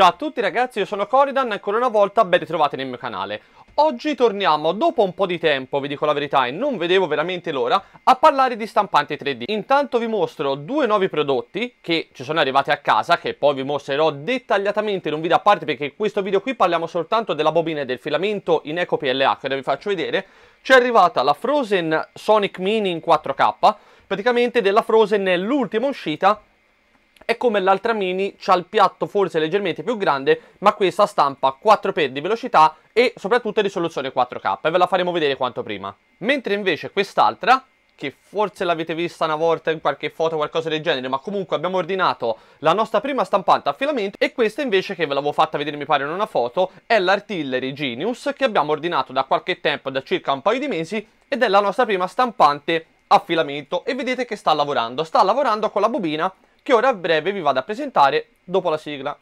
Ciao a tutti ragazzi, io sono Coridan e ancora una volta ben ritrovati nel mio canale. Oggi torniamo, dopo un po' di tempo, vi dico la verità e non vedevo veramente l'ora, a parlare di stampanti 3D. Intanto vi mostro due nuovi prodotti che ci sono arrivati a casa, che poi vi mostrerò dettagliatamente in un video a parte perché in questo video qui parliamo soltanto della bobina e del filamento in Eco PLA che vi faccio vedere. Ci è arrivata la Frozen Sonic Mini in 4K, praticamente della Frozen è l'ultima uscita è come l'altra mini, c'ha il piatto forse leggermente più grande, ma questa stampa 4 x di velocità e soprattutto risoluzione 4K, e ve la faremo vedere quanto prima. Mentre invece quest'altra, che forse l'avete vista una volta in qualche foto o qualcosa del genere, ma comunque abbiamo ordinato la nostra prima stampante a filamento e questa invece che ve l'avevo fatta vedere mi pare in una foto è l'Artillery Genius che abbiamo ordinato da qualche tempo, da circa un paio di mesi ed è la nostra prima stampante a filamento e vedete che sta lavorando, sta lavorando con la bobina che ora a breve vi vado a presentare dopo la sigla.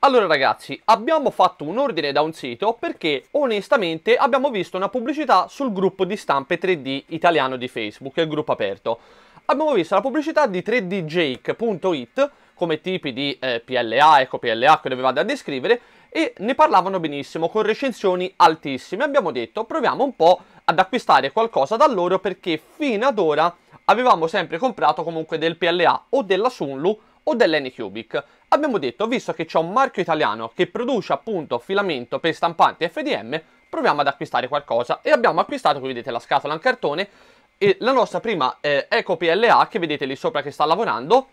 Allora ragazzi, abbiamo fatto un ordine da un sito perché onestamente abbiamo visto una pubblicità sul gruppo di stampe 3D italiano di Facebook, il gruppo aperto. Abbiamo visto la pubblicità di 3djake.it come tipi di eh, PLA, ecco PLA che dovevate vado descrivere e ne parlavano benissimo con recensioni altissime. Abbiamo detto proviamo un po' ad acquistare qualcosa da loro perché fino ad ora avevamo sempre comprato comunque del PLA o della Sunlu o dell'Anycubic. Abbiamo detto, visto che c'è un marchio italiano che produce appunto filamento per stampanti FDM, proviamo ad acquistare qualcosa e abbiamo acquistato, qui vedete la scatola in cartone, e la nostra prima eh, Eco PLA che vedete lì sopra che sta lavorando,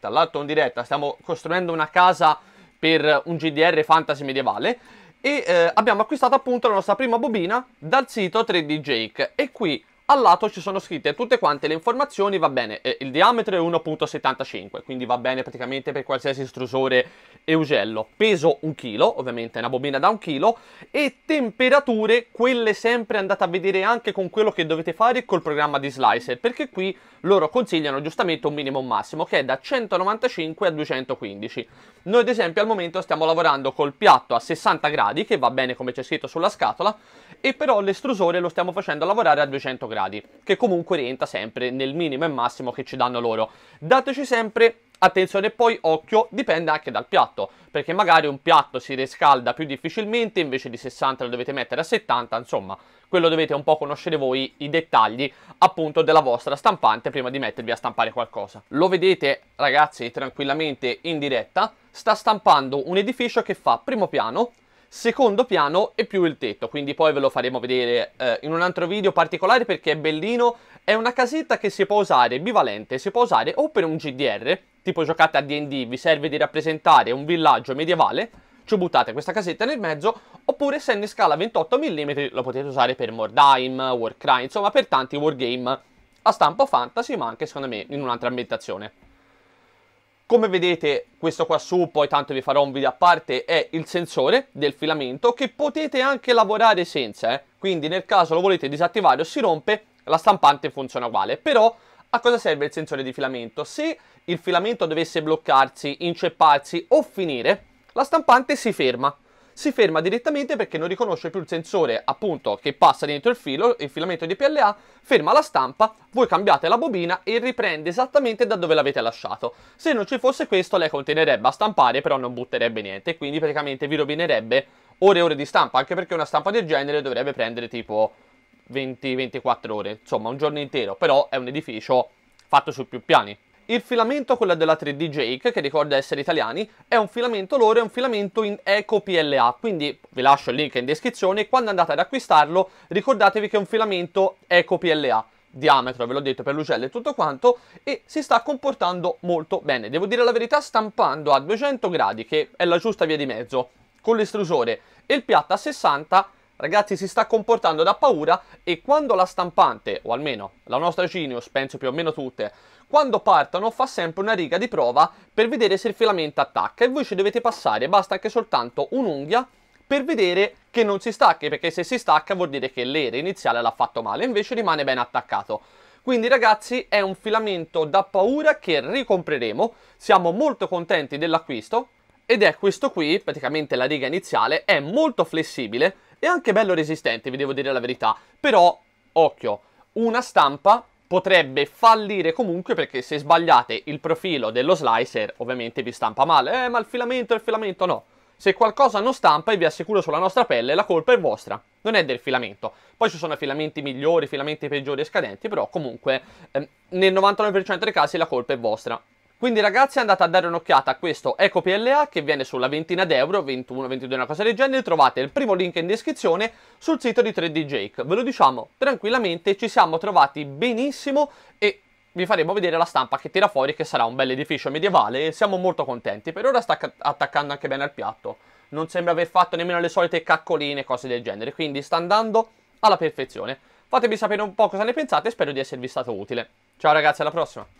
tra l'altro in diretta stiamo costruendo una casa per un GDR fantasy medievale e eh, abbiamo acquistato appunto la nostra prima bobina dal sito 3D Jake e qui al lato ci sono scritte tutte quante le informazioni, va bene, eh, il diametro è 1.75, quindi va bene praticamente per qualsiasi estrusore e ugello, peso 1 kg, ovviamente una bobina da 1 kg, e temperature, quelle sempre andate a vedere anche con quello che dovete fare col programma di slicer, perché qui loro consigliano giustamente un minimo e un massimo, che è da 195 a 215. Noi ad esempio al momento stiamo lavorando col piatto a 60 gradi, che va bene come c'è scritto sulla scatola, e però l'estrusore lo stiamo facendo lavorare a 200 gradi gradi, che comunque rientra sempre nel minimo e massimo che ci danno loro. Dateci sempre Attenzione poi, occhio, dipende anche dal piatto, perché magari un piatto si riscalda più difficilmente, invece di 60 lo dovete mettere a 70, insomma, quello dovete un po' conoscere voi i dettagli appunto della vostra stampante prima di mettervi a stampare qualcosa. Lo vedete ragazzi tranquillamente in diretta, sta stampando un edificio che fa primo piano, secondo piano e più il tetto, quindi poi ve lo faremo vedere eh, in un altro video particolare perché è bellino, è una casetta che si può usare bivalente, si può usare o per un GDR, tipo giocate a D&D, vi serve di rappresentare un villaggio medievale, ci buttate questa casetta nel mezzo, oppure se è in scala 28 mm lo potete usare per Mordheim, Warcry, insomma per tanti wargame a stampo fantasy ma anche secondo me in un'altra ambientazione. Come vedete questo qua su, poi tanto vi farò un video a parte, è il sensore del filamento che potete anche lavorare senza, eh? quindi nel caso lo volete disattivare o si rompe, la stampante funziona uguale, però a cosa serve il sensore di filamento? Se il filamento dovesse bloccarsi, incepparsi o finire, la stampante si ferma, si ferma direttamente perché non riconosce più il sensore appunto che passa dentro il filo, il filamento di PLA, ferma la stampa, voi cambiate la bobina e riprende esattamente da dove l'avete lasciato. Se non ci fosse questo lei continuerebbe a stampare però non butterebbe niente, quindi praticamente vi rovinerebbe ore e ore di stampa, anche perché una stampa del genere dovrebbe prendere tipo 20-24 ore, insomma un giorno intero, però è un edificio fatto su più piani, il filamento, quello della 3D Jake, che ricorda essere italiani, è un filamento loro, è un filamento in Eco PLA, quindi vi lascio il link in descrizione, quando andate ad acquistarlo ricordatevi che è un filamento Eco PLA diametro, ve l'ho detto, per l'uccello e tutto quanto, e si sta comportando molto bene. Devo dire la verità, stampando a 200 gradi, che è la giusta via di mezzo, con l'estrusore e il piatto a 60 ragazzi si sta comportando da paura e quando la stampante, o almeno la nostra Genius, penso più o meno tutte, quando partono fa sempre una riga di prova per vedere se il filamento attacca e voi ci dovete passare, basta anche soltanto un'unghia per vedere che non si stacca, perché se si stacca vuol dire che l'era iniziale l'ha fatto male, invece rimane ben attaccato. Quindi ragazzi è un filamento da paura che ricompreremo, siamo molto contenti dell'acquisto ed è questo qui, praticamente la riga iniziale, è molto flessibile è anche bello resistente, vi devo dire la verità. Però, occhio, una stampa potrebbe fallire comunque perché se sbagliate il profilo dello slicer ovviamente vi stampa male. Eh, ma il filamento, il filamento no. Se qualcosa non stampa e vi assicuro sulla nostra pelle, la colpa è vostra, non è del filamento. Poi ci sono filamenti migliori, filamenti peggiori e scadenti, però comunque ehm, nel 99% dei casi la colpa è vostra. Quindi ragazzi andate a dare un'occhiata a questo Eco PLA che viene sulla ventina d'euro, 21, 22, una cosa del genere, trovate il primo link in descrizione sul sito di 3D Jake. Ve lo diciamo tranquillamente, ci siamo trovati benissimo e vi faremo vedere la stampa che tira fuori che sarà un bel edificio medievale e siamo molto contenti. Per ora sta attaccando anche bene al piatto, non sembra aver fatto nemmeno le solite caccoline e cose del genere, quindi sta andando alla perfezione. Fatemi sapere un po' cosa ne pensate e spero di esservi stato utile. Ciao ragazzi, alla prossima!